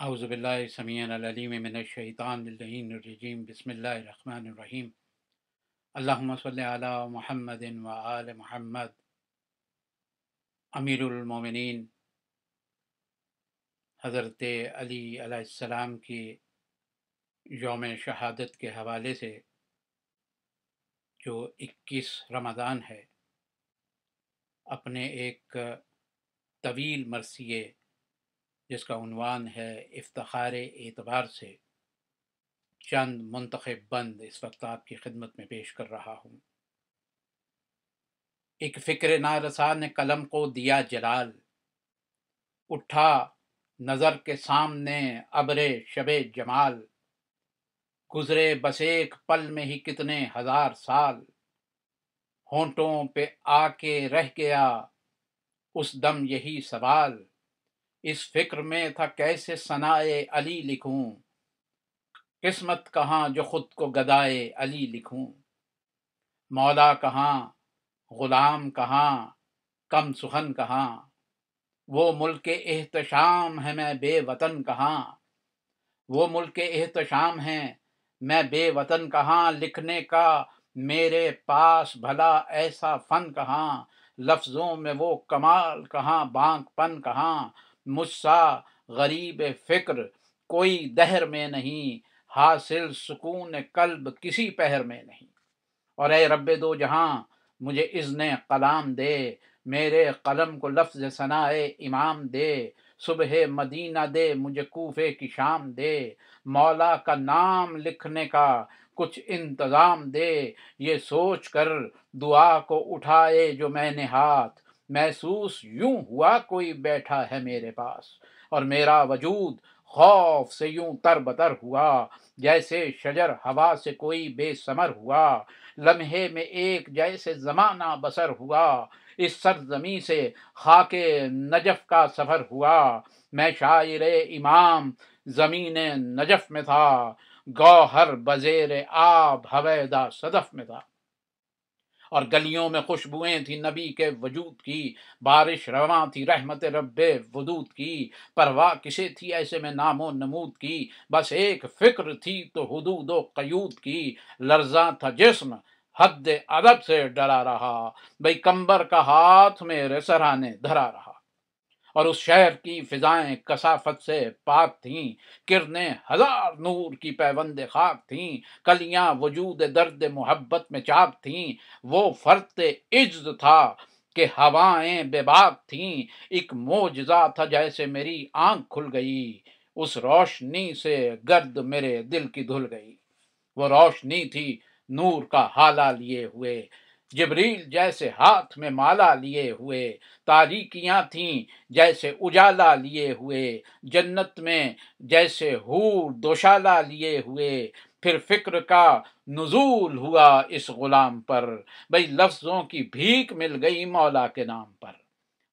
اعوذ اعزب العلیم من الشیطان الشّیٰین الرجیم بسم اللہ الرحمن الرحیم اللہم صلی علی محمد و آل محمد امیر المومنین حضرت علی علیہ السلام کی یوم شہادت کے حوالے سے جو اکیس رمضان ہے اپنے ایک طویل مرثیے جس کا عنوان ہے افتخار اعتبار سے چند منتخب بند اس وقت آپ کی خدمت میں پیش کر رہا ہوں ایک فکر نارسا نے قلم کو دیا جلال اٹھا نظر کے سامنے ابرے شب جمال گزرے بس ایک پل میں ہی کتنے ہزار سال ہونٹوں پہ آ کے رہ گیا اس دم یہی سوال اس فکر میں تھا کیسے سنائے علی لکھوں قسمت کہاں جو خود کو گدائے علی لکھوں مولا کہاں غلام کہاں کم سخن کہاں وہ ملک احتشام ہے میں بے وطن کہاں وہ ملک احتشام ہے میں بے وطن کہاں لکھنے کا میرے پاس بھلا ایسا فن کہاں لفظوں میں وہ کمال کہاں بانک پن کہاں مسا غریب فکر کوئی دہر میں نہیں حاصل سکون قلب کسی پہر میں نہیں اور اے رب دو جہاں مجھے اذن کلام دے میرے قلم کو لفظ ثنا امام دے صبح مدینہ دے مجھے کوفے کی شام دے مولا کا نام لکھنے کا کچھ انتظام دے یہ سوچ کر دعا کو اٹھائے جو میں نے ہاتھ محسوس یوں ہوا کوئی بیٹھا ہے میرے پاس اور میرا وجود خوف سے یوں تر بتر ہوا جیسے شجر ہوا سے کوئی بے ثمر ہوا لمحے میں ایک جیسے زمانہ بسر ہوا اس سرزمی سے خاک نجف کا سفر ہوا میں شاعر امام زمین نجف میں تھا گوہر بزیر آب ہویدہ صدف میں تھا اور گلیوں میں خوشبوئیں تھیں نبی کے وجود کی بارش رواں تھی رحمت رب ودود کی پرواہ کسے تھی ایسے میں نام و نمود کی بس ایک فکر تھی تو حدود و قیود کی لرزاں تھا جسم حد ادب سے ڈرا رہا بھائی کمبر کا ہاتھ میرے سرانے دھرا رہا اور اس شہر کی فضائیں سے پاک تھیں ہزار نور کی پیوند خاک تھیں کلیاں وجود درد محبت میں چاک تھیں وہ تھا کہ ہوائیں بے باک تھیں ایک موجزہ تھا جیسے میری آنکھ کھل گئی اس روشنی سے گرد میرے دل کی دھل گئی وہ روشنی تھی نور کا حالہ لیے ہوئے جبریل جیسے ہاتھ میں مالا لیے ہوئے تاریکیاں تھیں جیسے اجالا لیے ہوئے جنت میں جیسے حور دوشالہ لیے ہوئے پھر فکر کا نزول ہوا اس غلام پر بھائی لفظوں کی بھیک مل گئی مولا کے نام پر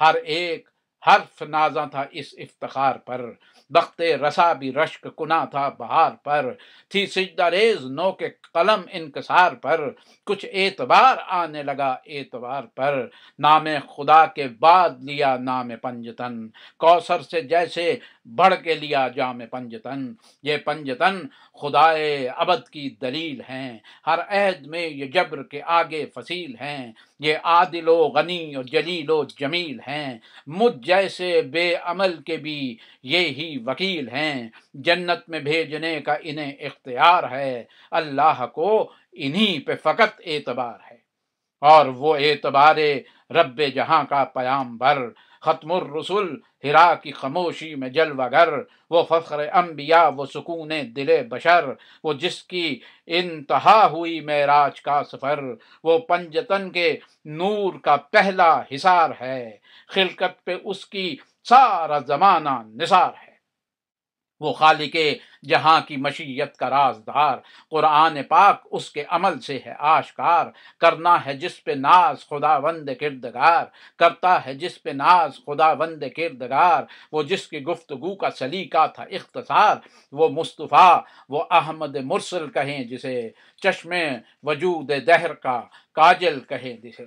ہر ایک حرف نازاں تھا اس افتخار پر بخت رسا بھی رشک کنا تھا بہار پر تھی سجدہ ریز نو کے قلم انکسار پر کچھ اعتبار آنے لگا اعتبار پر نام خدا کے بعد لیا نام پنجتن کوثر سے جیسے بڑھ کے لیا جام پنجتن یہ پنجتن خدا خدائے ابد کی دلیل ہیں ہر عہد میں یہ جبر کے آگے فصیل ہیں یہ عادل و غنی و جلیل و جمیل ہیں مجھ جیسے بے عمل کے بھی یہی وکیل ہیں جنت میں بھیجنے کا انہیں اختیار ہے اللہ کو انہی پہ فقط اعتبار ہے اور وہ اعتبار رب جہاں کا پیام ختم ہرا کی میں وہ وہ فخر انبیاء سکون دل بشر وہ جس کی انتہا ہوئی معراج کا سفر وہ پنجتن کے نور کا پہلا حصار ہے خلقت پہ اس کی سارا زمانہ نثار ہے وہ خالق جہاں کی مشیت کا رازدار قرآن پاک اس کے عمل سے ہے آشکار کرنا ہے جس پہ ناز خدا وند کردگار کرتا ہے جس پہ ناز خدا وند کردگار وہ جس کی گفتگو کا سلیقہ تھا اختصار وہ مصطفیٰ وہ احمد مرسل کہیں جسے چشمے وجود دہر کا کاجل کہیں جسے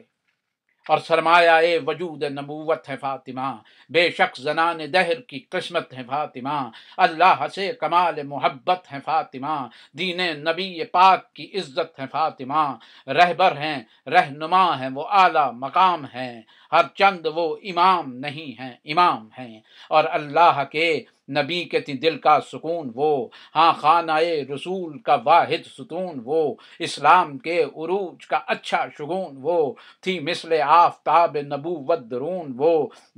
اور سرمایہ وجود نبوت ہے فاطمہ بے شک زنان دہر کی قسمت ہے فاطمہ اللہ سے کمال محبت ہے فاطمہ دین نبی پاک کی عزت ہے فاطمہ رہبر ہیں رہنما ہیں وہ اعلیٰ مقام ہیں ہر چند وہ امام نہیں ہیں امام ہیں اور اللہ کے نبی کے تھی دل کا سکون وہ ہاں خانہ رسول کا واحد ستون وہ اسلام کے عروج کا اچھا شگون وہ تھی مثل آفتاب نبو ودرون وہ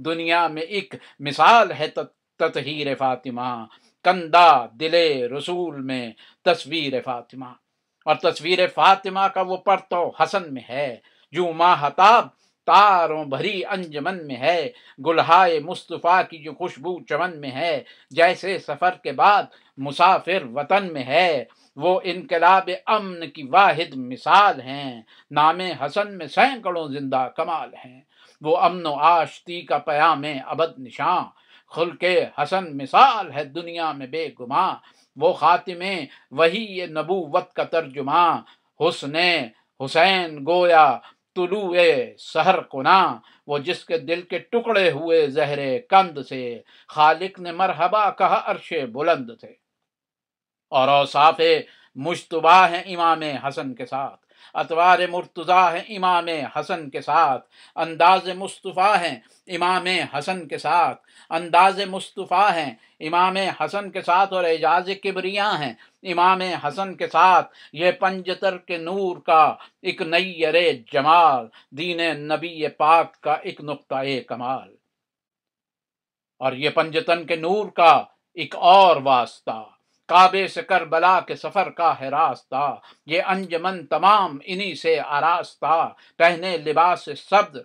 دنیا میں ایک مثال ہے تطہیر فاطمہ کندہ دل رسول میں تصویر فاطمہ اور تصویر فاطمہ کا وہ پرتو حسن میں ہے جو تاب تاروں بھری انجمن میں ہے گلہائے مصطفیٰ کی جو خوشبو چمن میں ہے جیسے سفر کے بعد مسافر وطن میں ہے وہ انقلاب امن کی واحد مثال ہیں نام حسن میں سینکڑوں زندہ کمال ہیں وہ امن و آشتی کا پیام ابد نشاں خلق حسن مثال ہے دنیا میں بے گماں وہ خاتمے وہی نبوت کا ترجمہ حسن حسین گویا طلوع سہر کنا وہ جس کے دل کے ٹکڑے ہوئے زہر کند سے خالق نے مرحبا کہا عرش بلند تھے اور اوصاف مشتبہ ہیں امام حسن کے ساتھ اتوار مرتضا ہے امام حسن کے ساتھ انداز مصطفیٰ ہیں امام حسن کے ساتھ انداز مصطفیٰ ہیں امام حسن کے ساتھ اور اعجاز کبریاں ہیں امام حسن کے ساتھ یہ پنجتر کے نور کا ایک نیر جمال دین نبی پاک کا ایک نقطۂ کمال اور یہ پنجتن کے نور کا ایک اور واسطہ کعبے سے کربلا کے سفر کا ہے راستہ یہ انجمن تمام انہی سے آراستہ پہنے لباس سبد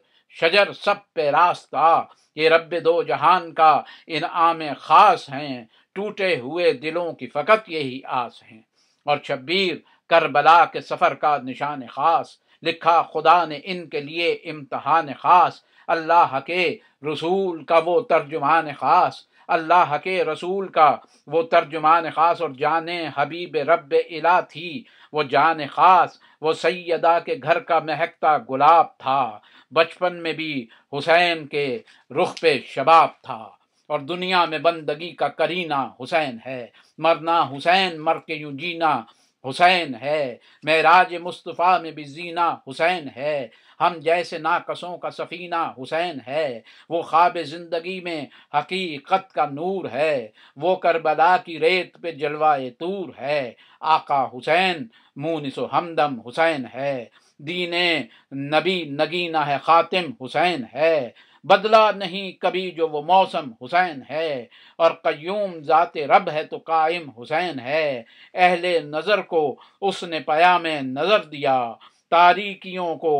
شجر سب پہ راستہ یہ رب دو جہان کا انعام خاص ہیں ٹوٹے ہوئے دلوں کی فقط یہی آس ہیں اور چھبیر کر بلا کے سفر کا نشان خاص لکھا خدا نے ان کے لیے امتحان خاص اللہ کے رسول کا وہ ترجمان خاص اللہ کے رسول کا وہ ترجمان خاص اور جان حبیب رب الا تھی وہ جان خاص وہ سیدہ کے گھر کا مہکتا گلاب تھا بچپن میں بھی حسین کے رخ پہ شباب تھا اور دنیا میں بندگی کا کرینہ حسین ہے مرنا حسین مر کے یوں جینا حسین ہے معراج مصطفیٰ میں بھی زینا حسین ہے ہم جیسے ناقصوں کا سفینہ حسین ہے وہ خواب زندگی میں حقیقت کا نور ہے وہ کربلا کی ریت پہ جلوائے طور ہے آقا حسین مونس و حمدم حسین ہے دین نبی نگینہ ہے خاتم حسین ہے بدلا نہیں کبھی جو وہ موسم حسین ہے اور قیوم ذات رب ہے تو قائم حسین ہے اہل نظر کو اس نے پیام نظر دیا تاریکیوں کو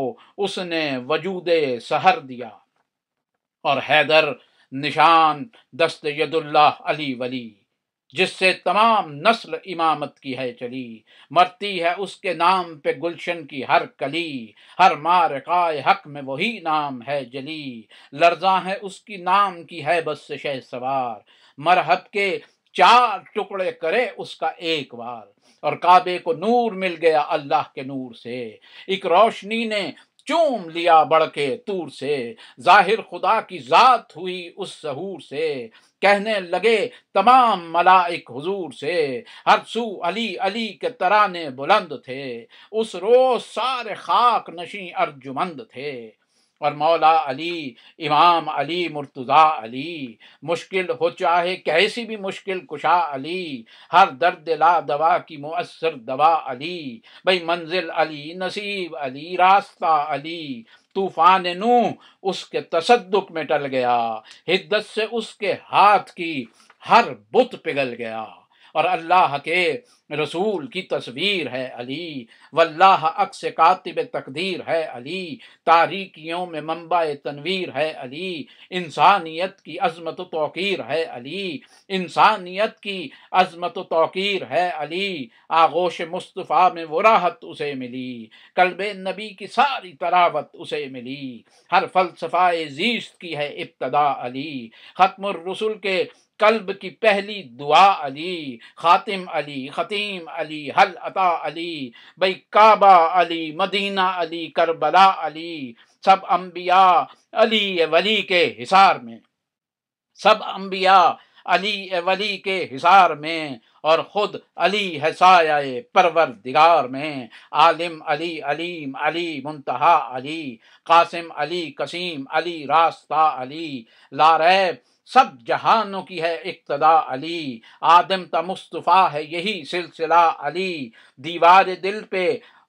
اس نے وجود سہر دیا اور حیدر نشان دست ید اللہ علی ولی جس سے تمام نسل امامت کی ہے چلی مرتی ہے اس کے نام پہ گلشن کی ہر کلی ہر مار قائے حق میں وہی نام ہے جلی لرزاں ہے اس کی نام کی ہے بس شہ سوار مرحب کے چار ٹکڑے کرے اس کا ایک بار اور کعبے کو نور مل گیا اللہ کے نور سے ایک روشنی نے چوم لیا بڑھ کے تور سے ظاہر خدا کی ذات ہوئی اس سہور سے کہنے لگے تمام ملائک حضور سے ہر سو علی علی کے ترانے بلند تھے اس روز سارے خاک نشیں ارجمند تھے اور مولا علی امام علی مرتضا علی مشکل ہو چاہے کیسی بھی مشکل کشا علی ہر درد لا دوا کی مؤثر دوا علی بھائی منزل علی نصیب علی راستہ علی طوفان نو اس کے تصدق میں ٹل گیا حدت سے اس کے ہاتھ کی ہر بت پگھل گیا اور اللہ کے رسول کی تصویر ہے علی واللہ اکس کاتب تقدیر ہے علی تاریکیوں میں منبع تنویر ہے علی انسانیت کی عظمت و توقیر ہے علی انسانیت کی عظمت و توقیر ہے علی آغوش مصطفیٰ میں وہ راحت اسے ملی قلب نبی کی ساری تراوت اسے ملی ہر فلسفہ زیست کی ہے ابتدا علی ختم الرسول کے قلب کی پہلی دعا علی خاتم علی خطیم علی حل عطا علی بھائی کعبہ علی مدینہ علی کربلا علی سب انبیاء علی ولی کے حصار میں سب انبیاء علی ولی کے حصار میں اور خود علی ہے سایہ پروردگار میں عالم علی علیم علی منتہا علی قاسم علی قسیم علی راستہ علی لاریب سب جہانوں کی ہے اقتدا علی آدم تا مصطفیٰ ہے یہی سلسلہ علی دیوار دل پہ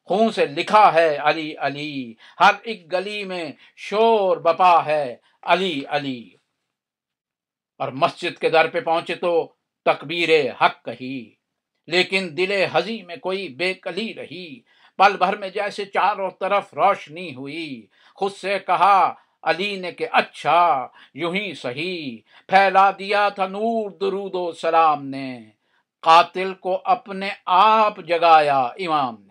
خون سے لکھا ہے علی علی ہر ایک گلی میں شور بپا ہے علی علی اور مسجد کے در پہ پہنچے تو تکبیر حق کہی لیکن دل ہزی میں کوئی بے کلی رہی پل بھر میں جیسے چاروں طرف روشنی ہوئی خود سے کہا علی نے کہ اچھا یوں ہی صحیح پھیلا دیا تھا نور درود و سلام نے قاتل کو اپنے آپ جگایا امام نے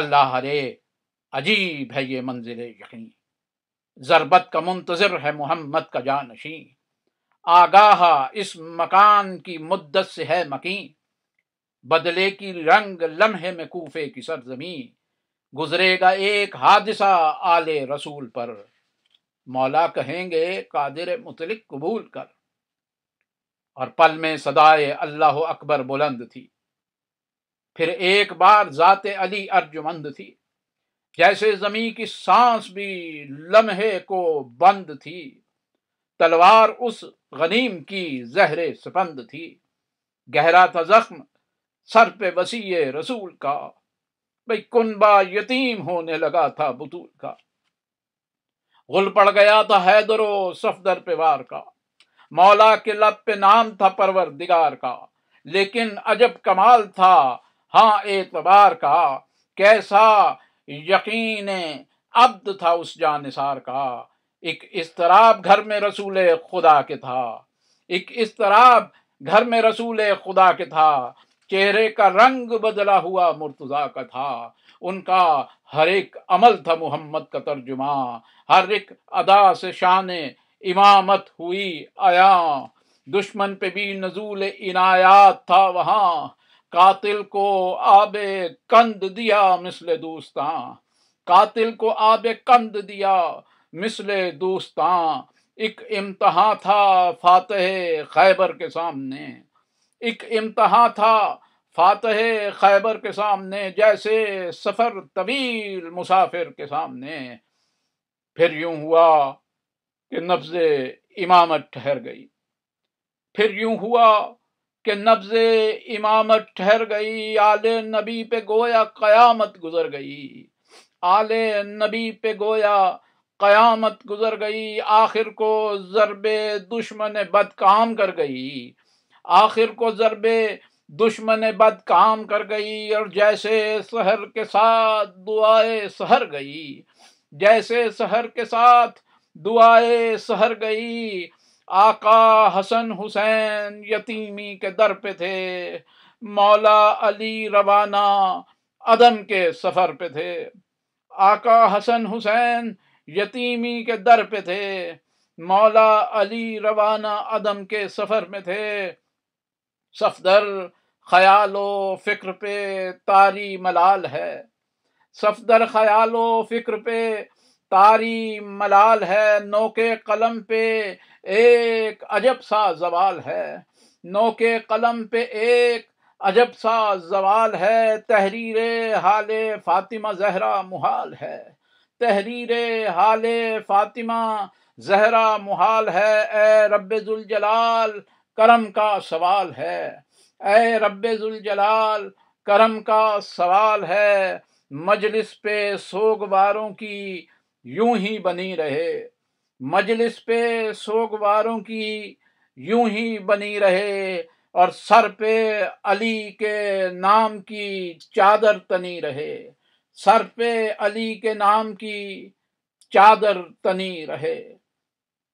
اللہ رے عجیب ہے یہ منزل یقین ضربت کا منتظر ہے محمد کا جانشین آگاہ اس مکان کی مدت سے ہے مکین بدلے کی رنگ لمحے میں کوفے کی سرزمین گزرے گا ایک حادثہ آل رسول پر مولا کہیں گے قادر متلک قبول کر اور پل میں صدائے اللہ اکبر بلند تھی پھر ایک بار ذات علی ارجمند تھی جیسے زمیں کی سانس بھی لمحے کو بند تھی تلوار اس غنیم کی زہر سپند تھی گہرا تھا زخم سر پہ وسیع رسول کا بھائی کنبا یتیم ہونے لگا تھا بطول کا غل پڑ گیا تھا حیدر و صفدر پہ وار کا مولا کے لب پہ نام تھا پرور دگار کا لیکن عجب کمال تھا ہاں اعتبار کا کیسا یقین عبد تھا اس جانسار کا ایک استراب گھر میں رسول خدا کے تھا ایک استراب گھر میں رسول خدا کے تھا چہرے کا رنگ بدلا ہوا مرتضا کا تھا ان کا ہر ایک عمل تھا محمد کا ترجمہ ہر ایک ادا سے شان امامت ہوئی آیا دشمن پہ بھی نزول عنایات تھا وہاں قاتل کو آب کند دیا مثل دوستاں قاتل کو آب کند دیا مثل دوستاں ایک امتحاں تھا فاتح خیبر کے سامنے ایک امتحا تھا فاتح خیبر کے سامنے جیسے سفر طویل مسافر کے سامنے پھر یوں ہوا کہ نبز امامت ٹھہر گئی پھر یوں ہوا کہ نبز امامت ٹھہر گئی آل نبی پہ گویا قیامت گزر گئی آل نبی پہ گویا قیامت گزر گئی آخر کو ضرب دشمن بد کام کر گئی آخر کو ضرب دشمن بد کام کر گئی اور جیسے سحر کے ساتھ دعائے سحر گئی جیسے سحر کے ساتھ دعائے سحر گئی آقا حسن حسین یتیمی کے در پہ تھے مولا علی روانہ عدم کے سفر پہ تھے آقا حسن حسین یتیمی کے در پہ تھے مولا علی روانہ عدم کے سفر میں تھے صفدر خیال و فکر پہ تاری ملال ہے صفدر خیال و فکر پہ تاری ملال ہے نو کے قلم پہ ایک عجب سا زوال ہے نو کے قلم پہ ایک عجب سا زوال ہے تحریر حال فاطمہ زہرا محال ہے تحریر حال فاطمہ زہرا محال ہے اے رب ذوالجلال کرم کا سوال ہے اے رب ذوالجلال کرم کا سوال ہے مجلس پہ سوگواروں کی یوں ہی بنی رہے مجلس پہ سوگواروں کی یوں ہی بنی رہے اور سر پہ علی کے نام کی چادر تنی رہے سر پہ علی کے نام کی چادر تنی رہے